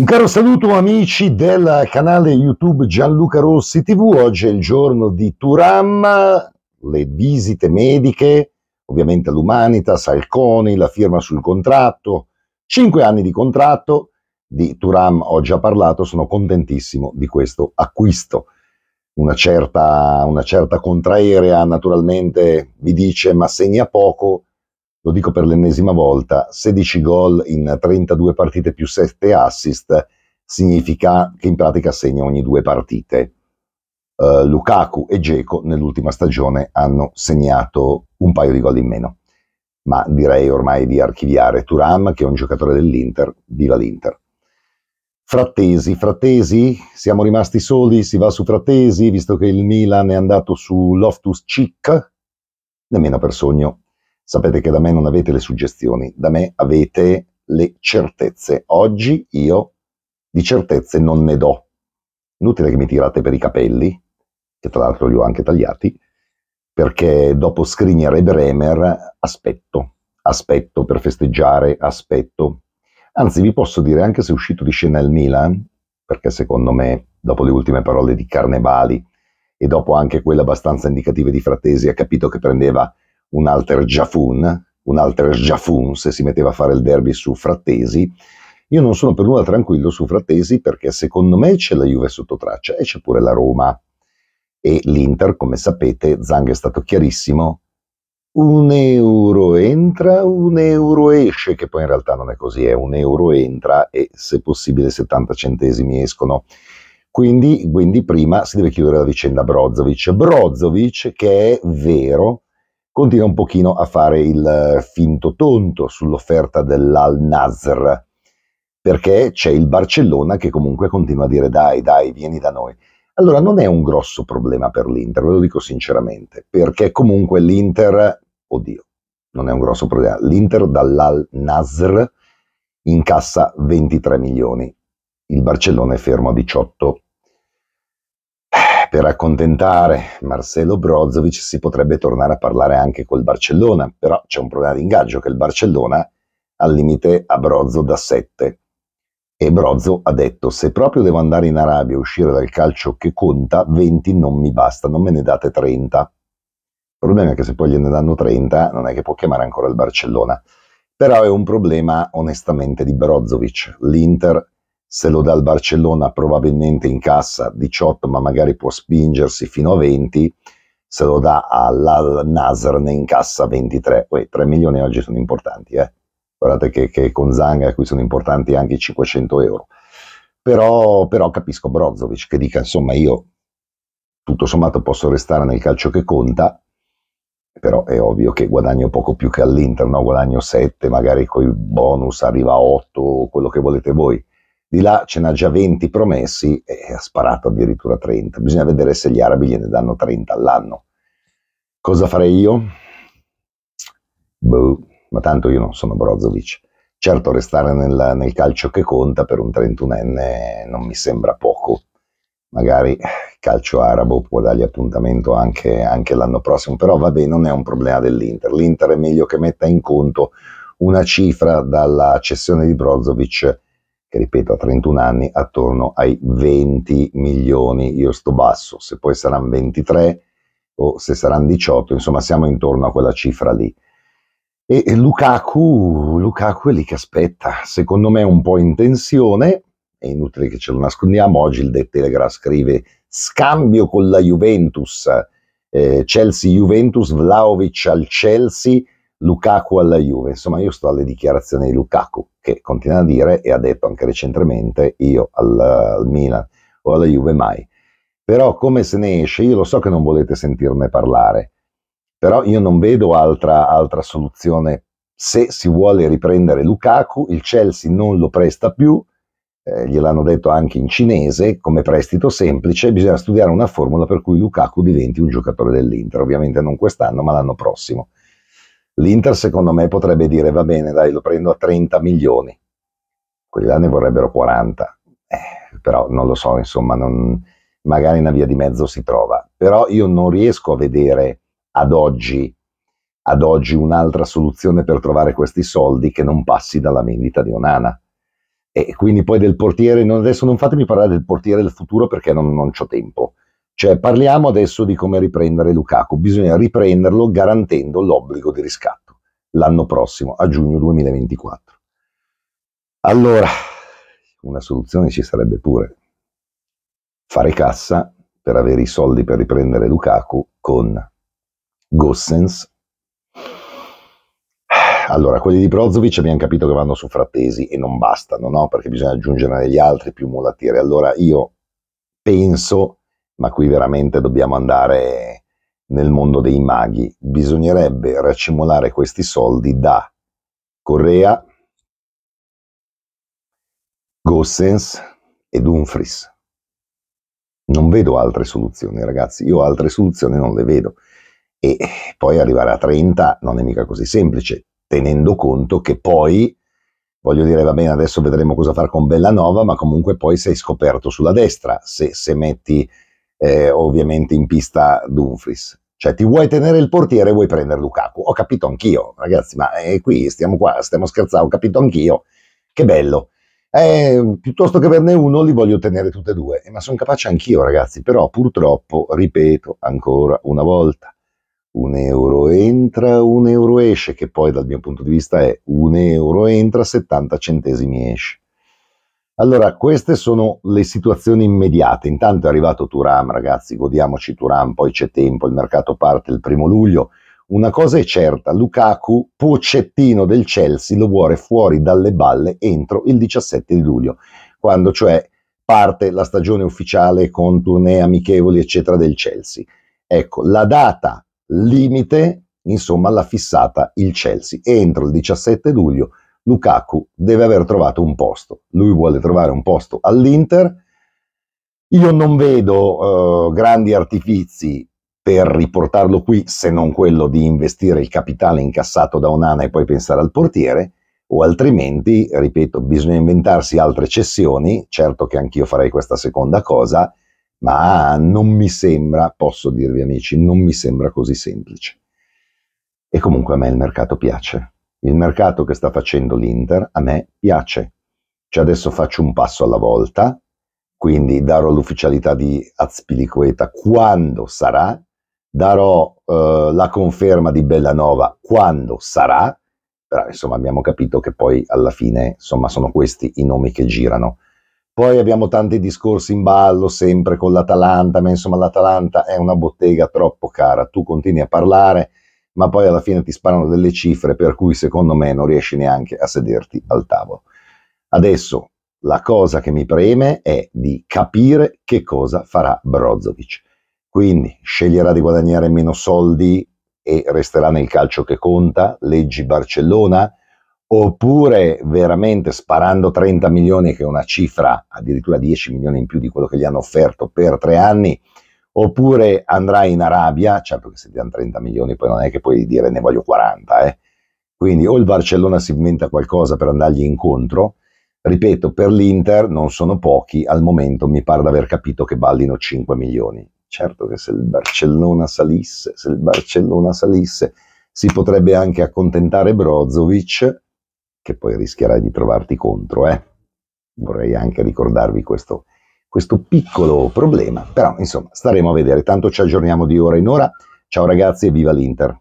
Un caro saluto amici del canale YouTube Gianluca Rossi TV, oggi è il giorno di Turam, le visite mediche, ovviamente l'Umanitas, Alconi, la firma sul contratto, 5 anni di contratto, di Turam ho già parlato, sono contentissimo di questo acquisto. Una certa, una certa contraerea naturalmente vi dice ma segna poco, lo dico per l'ennesima volta, 16 gol in 32 partite più 7 assist significa che in pratica segna ogni due partite. Uh, Lukaku e Geco nell'ultima stagione hanno segnato un paio di gol in meno, ma direi ormai di archiviare Turam che è un giocatore dell'Inter, viva l'Inter. Frattesi, Frattesi, siamo rimasti soli, si va su Frattesi, visto che il Milan è andato su Loftus Cic. nemmeno per sogno Sapete che da me non avete le suggestioni, da me avete le certezze. Oggi io di certezze non ne do. Inutile che mi tirate per i capelli, che tra l'altro li ho anche tagliati, perché dopo Skriniar e Bremer aspetto, aspetto per festeggiare, aspetto. Anzi, vi posso dire, anche se è uscito di scena il Milan, perché secondo me, dopo le ultime parole di Carnevali e dopo anche quelle abbastanza indicative di Frattesi, ha capito che prendeva un alter Jafun, un alter Jafun se si metteva a fare il derby su Frattesi. Io non sono per nulla tranquillo su Frattesi perché secondo me c'è la Juve sotto traccia e c'è pure la Roma e l'Inter, come sapete, Zang è stato chiarissimo, un euro entra, un euro esce, che poi in realtà non è così, è un euro entra e se possibile 70 centesimi escono. Quindi, quindi prima si deve chiudere la vicenda Brozovic. Brozovic che è vero, continua un pochino a fare il eh, finto tonto sull'offerta dell'Al-Nasr, perché c'è il Barcellona che comunque continua a dire dai, dai, vieni da noi. Allora non è un grosso problema per l'Inter, ve lo dico sinceramente, perché comunque l'Inter, oddio, non è un grosso problema, l'Inter dall'Al-Nasr incassa 23 milioni, il Barcellona è fermo a 18 milioni per accontentare Marcelo Brozovic si potrebbe tornare a parlare anche col Barcellona, però c'è un problema di ingaggio che il Barcellona al limite a Brozzo da 7 e Brozzo ha detto se proprio devo andare in Arabia e uscire dal calcio che conta 20 non mi basta, non me ne date 30. Il problema è che se poi gliene danno 30 non è che può chiamare ancora il Barcellona. Però è un problema onestamente di Brozovic. L'Inter se lo dà il Barcellona probabilmente incassa 18 ma magari può spingersi fino a 20 se lo dà all'Al Nasr ne incassa 23 Uè, 3 milioni oggi sono importanti eh? guardate che, che, con Zanga qui sono importanti anche i 500 euro però, però capisco Brozovic che dica insomma io tutto sommato posso restare nel calcio che conta però è ovvio che guadagno poco più che all'Inter, no? guadagno 7, magari con i bonus arriva a 8, quello che volete voi di là ce n'ha già 20 promessi e ha sparato addirittura 30. Bisogna vedere se gli arabi gliene danno 30 all'anno. Cosa farei io? Boh, ma tanto io non sono Brozovic. Certo, restare nel, nel calcio che conta per un 31enne non mi sembra poco. Magari il calcio arabo può dargli appuntamento anche, anche l'anno prossimo, però vabbè, non è un problema dell'Inter. L'Inter è meglio che metta in conto una cifra dalla cessione di Brozovic che ripeto a 31 anni attorno ai 20 milioni, io sto basso, se poi saranno 23 o se saranno 18, insomma siamo intorno a quella cifra lì. E, Lukaku, Lukaku è lì che aspetta, secondo me è un po' in tensione, è inutile che ce lo nascondiamo, oggi il The Telegraph scrive scambio con la Juventus, eh, Chelsea-Juventus, Vlaovic al Chelsea, Lukaku alla Juve, insomma io sto alle dichiarazioni di Lukaku che continua a dire e ha detto anche recentemente io al, al Milan o alla Juve mai, però come se ne esce io lo so che non volete sentirne parlare, però io non vedo altra, altra soluzione se si vuole riprendere Lukaku, il Chelsea non lo presta più, eh, gliel'hanno detto anche in cinese, come prestito semplice, bisogna studiare una formula per cui Lukaku diventi un giocatore dell'Inter, ovviamente non quest'anno ma l'anno prossimo. L'Inter secondo me potrebbe dire va bene dai lo prendo a 30 milioni, quelli là ne vorrebbero 40, eh, però non lo so insomma, non, magari una via di mezzo si trova, però io non riesco a vedere ad oggi, ad oggi un'altra soluzione per trovare questi soldi che non passi dalla vendita di Onana. E quindi poi del portiere, non, adesso non fatemi parlare del portiere del futuro perché non, non ho tempo, cioè parliamo adesso di come riprendere Lukaku, bisogna riprenderlo garantendo l'obbligo di riscatto l'anno prossimo, a giugno 2024. Allora, una soluzione ci sarebbe pure. Fare cassa per avere i soldi per riprendere Lukaku con Gossens. Allora, quelli di Prozovic abbiamo capito che vanno su Frattesi e non bastano, no? Perché bisogna aggiungere degli altri più mulattieri. Allora, io penso ma qui veramente dobbiamo andare nel mondo dei maghi. Bisognerebbe raccimolare questi soldi da Correa, Gossens e Dumfries. Non vedo altre soluzioni, ragazzi. Io altre soluzioni non le vedo. E poi arrivare a 30 non è mica così semplice, tenendo conto che poi, voglio dire, va bene, adesso vedremo cosa fare con Bellanova, ma comunque poi sei scoperto sulla destra. Se, se metti eh, ovviamente in pista Dumfries. Cioè, ti vuoi tenere il portiere e vuoi prendere Lukaku. Ho capito anch'io, ragazzi, ma eh, qui stiamo qua, stiamo scherzando, ho capito anch'io. Che bello. Eh, piuttosto che averne uno, li voglio tenere tutte e due. Eh, ma sono capace anch'io, ragazzi. Però, purtroppo, ripeto ancora una volta, un euro entra, un euro esce, che poi dal mio punto di vista è un euro entra, 70 centesimi esce. Allora, queste sono le situazioni immediate. Intanto è arrivato Turam, ragazzi, godiamoci Turam, poi c'è tempo, il mercato parte il primo luglio. Una cosa è certa, Lukaku, pocettino del Chelsea, lo vuole fuori dalle balle entro il 17 di luglio, quando cioè parte la stagione ufficiale con tournée amichevoli, eccetera, del Chelsea. Ecco, la data limite, insomma, l'ha fissata il Chelsea. Entro il 17 luglio Lukaku deve aver trovato un posto. Lui vuole trovare un posto all'Inter. Io non vedo eh, grandi artifici per riportarlo qui se non quello di investire il capitale incassato da Onana e poi pensare al portiere o altrimenti, ripeto, bisogna inventarsi altre cessioni, certo che anch'io farei questa seconda cosa, ma non mi sembra, posso dirvi amici, non mi sembra così semplice. E comunque a me il mercato piace. Il mercato che sta facendo l'Inter a me piace. Cioè adesso faccio un passo alla volta, quindi darò l'ufficialità di Azpilicueta quando sarà, darò eh, la conferma di Bellanova quando sarà, però insomma abbiamo capito che poi alla fine insomma sono questi i nomi che girano. Poi abbiamo tanti discorsi in ballo, sempre con l'Atalanta, ma insomma l'Atalanta è una bottega troppo cara, tu continui a parlare, ma poi alla fine ti sparano delle cifre per cui secondo me non riesci neanche a sederti al tavolo. Adesso la cosa che mi preme è di capire che cosa farà Brozovic. Quindi sceglierà di guadagnare meno soldi e resterà nel calcio che conta, leggi Barcellona, oppure veramente sparando 30 milioni, che è una cifra addirittura 10 milioni in più di quello che gli hanno offerto per tre anni, oppure andrai in Arabia, certo che se ti danno 30 milioni poi non è che puoi dire ne voglio 40, eh. quindi o il Barcellona si inventa qualcosa per andargli incontro, ripeto, per l'Inter non sono pochi, al momento mi pare di aver capito che ballino 5 milioni. Certo che se il Barcellona salisse, se il Barcellona salisse, si potrebbe anche accontentare Brozovic, che poi rischierai di trovarti contro, eh. Vorrei anche ricordarvi questo questo piccolo problema, però insomma staremo a vedere, tanto ci aggiorniamo di ora in ora. Ciao ragazzi e viva l'Inter!